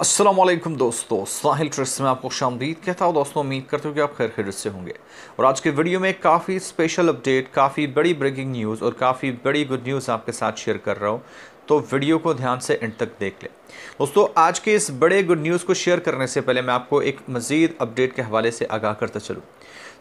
असलम दोस्तों साहिल ट्रिक्स में आपको शामदीद कहता हूँ दोस्तों उम्मीद करते हो कि आप खैर खैर से होंगे और आज के वीडियो में काफ़ी स्पेशल अपडेट काफ़ी बड़ी ब्रेकिंग न्यूज़ और काफ़ी बड़ी गुड न्यूज़ आपके साथ शेयर कर रहा हूँ तो वीडियो को ध्यान से एंड तक देख लें दोस्तों आज के इस बड़े गुड न्यूज़ को शेयर करने से पहले मैं आपको एक मज़ीद अपडेट के हवाले से आगाह करता चलूँ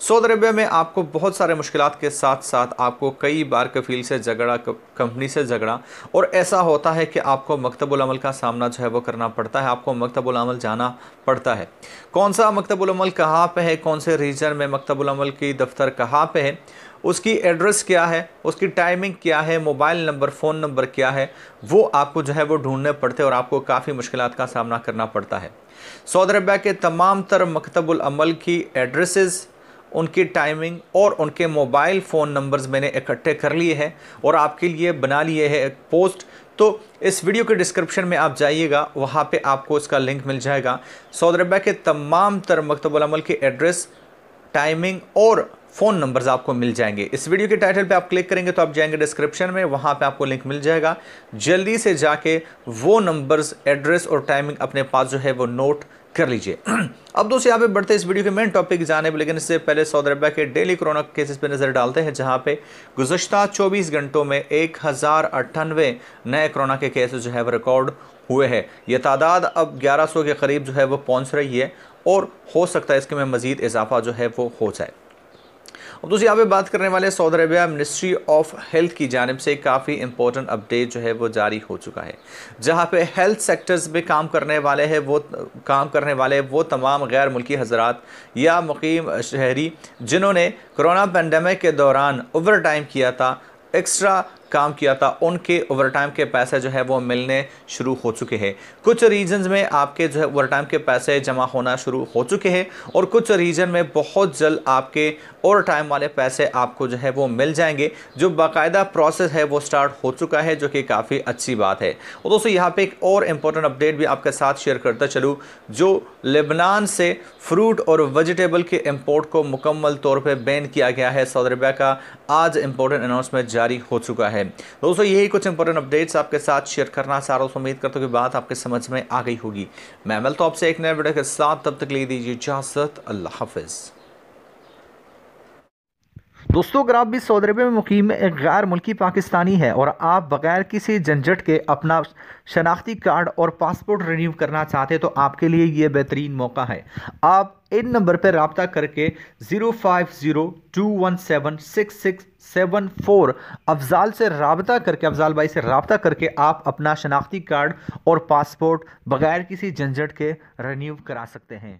सऊदी अरबिया में आपको बहुत सारे मुश्किल के साथ साथ आपको कई बार कफील से झगड़ा कंपनी से झगड़ा और ऐसा होता है कि आपको मकतबलमल का सामना जो है वो करना पड़ता है आपको मकतबलमल जाना पड़ता है कौन सा मकतबुलमल कहाँ पर है कौन से रीजन में मकतबलमल की दफ्तर कहाँ पर है उसकी एड्रेस क्या है उसकी टाइमिंग क्या है मोबाइल नंबर फ़ोन नंबर क्या है वो आपको जो है वो ढूंढने पड़ते हैं और आपको काफ़ी मुश्किल का सामना करना पड़ता है सऊदी अरबिया के तमाम तर मकतबलमल की एड्रेसेस उनकी टाइमिंग और उनके मोबाइल फ़ोन नंबर्स मैंने इकट्ठे कर लिए हैं और आपके लिए बना लिए है एक पोस्ट तो इस वीडियो के डिस्क्रिप्शन में आप जाइएगा वहाँ पे आपको इसका लिंक मिल जाएगा सऊदी अरबिया के तमाम तर मकतबलमल के एड्रेस टाइमिंग और फ़ोन नंबर्स आपको मिल जाएंगे इस वीडियो के टाइटल पे आप क्लिक करेंगे तो आप जाएंगे डिस्क्रिप्शन में वहाँ पे आपको लिंक मिल जाएगा जल्दी से जाके वो नंबर्स एड्रेस और टाइमिंग अपने पास जो है वो नोट कर लीजिए अब दोस्तों यहाँ पे बढ़ते इस वीडियो के मेन टॉपिक जाने पर लेकिन इससे पहले सऊदी अरबिया के डेली कोरोना केसेस पे नज़र डालते हैं जहाँ पे गुजशत 24 घंटों में एक नए कोरोना के केसेस जो है वो रिकॉर्ड हुए हैं ये तादाद अब 1100 के करीब जो है वो पहुँच रही है और हो सकता है इसके में मज़ीद इजाफा जो है वो हो जाए और दूसरी यहाँ पे बात करने वाले Saudi Arabia ministry of health की जानब से काफ़ी इंपॉर्टेंट अपडेट जो है वो जारी हो चुका है जहाँ पे हेल्थ सेक्टर्स में काम करने वाले हैं वो काम करने वाले वो तमाम गैर मुल्की हजरात या मुकीम शहरी जिन्होंने कोरोना पेंडेमिक के दौरान ओवर टाइम किया था एक्स्ट्रा काम किया था उनके ओवर टाइम के पैसे जो है वो मिलने शुरू हो चुके हैं कुछ रीजन में आपके जो है ओवर टाइम के पैसे जमा होना शुरू हो चुके हैं और कुछ रीजन में बहुत जल्द आपके ओवर टाइम वाले पैसे आपको जो है वो मिल जाएंगे जो बाकायदा प्रोसेस है वो स्टार्ट हो चुका है जो कि काफ़ी अच्छी बात है और दोस्तों यहाँ पे एक और इम्पोर्टेंट अपडेट भी आपके साथ शेयर करता चलूँ जो लेबनान से फ्रूट और वेजिटेबल के इम्पोर्ट को मुकम्मल तौर पर बैन किया गया है सऊदी अरबिया का आज इम्पोर्टेंट अनाउंसमेंट जारी हो चुका है है दोस्तों यही कुछ इंपॉर्टेंट अपडेट्स आपके साथ शेयर करना चाह रहा हूँ उम्मीद करता हूँ कि बात आपके समझ में आ गई होगी मैं मिलता तो हूँ आपसे एक नए वीडियो के साथ तब तक ले दीजिए इजाज़त अल्लाह हाफिज़ दोस्तों अगर आप भी सऊदी अरब में मुकीम एक गैर मुल्की पाकिस्तानी है और आप बगैर किसी झंझट के अपना शनाख्ती कार्ड और पासपोर्ट रिन्यू करना चाहते तो आपके लिए ये बेहतरीन मौका है आप इन नंबर पर रबता करके zero five zero two one seven six six seven four अफजाल से रबता करके अफजाल भाई से रबता करके आप अपना शनाख्ती कार्ड और पासपोर्ट बगैर किसी झंझट के रिन्यू करा सकते हैं